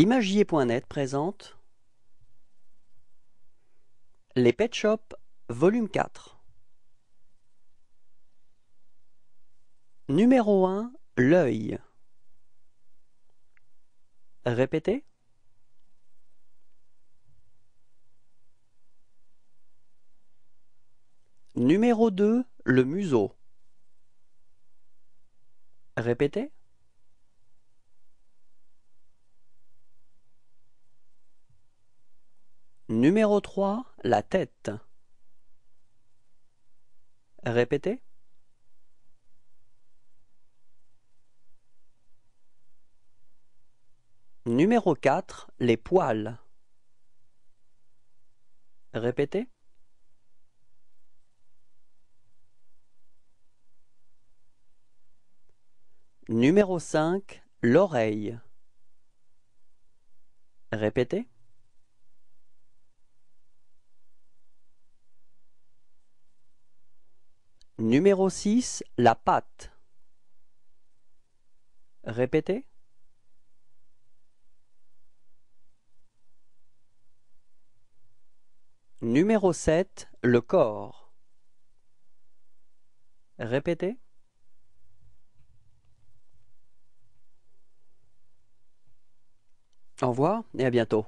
Imagier.net présente Les Pet Shop, volume 4 Numéro 1 L'œil Répétez Numéro 2 Le museau Répétez Numéro 3, la tête. Répétez. Numéro 4, les poils. Répétez. Numéro 5, l'oreille. Répétez. Numéro 6, la pâte. Répétez. Numéro 7, le corps. Répétez. Au revoir et à bientôt.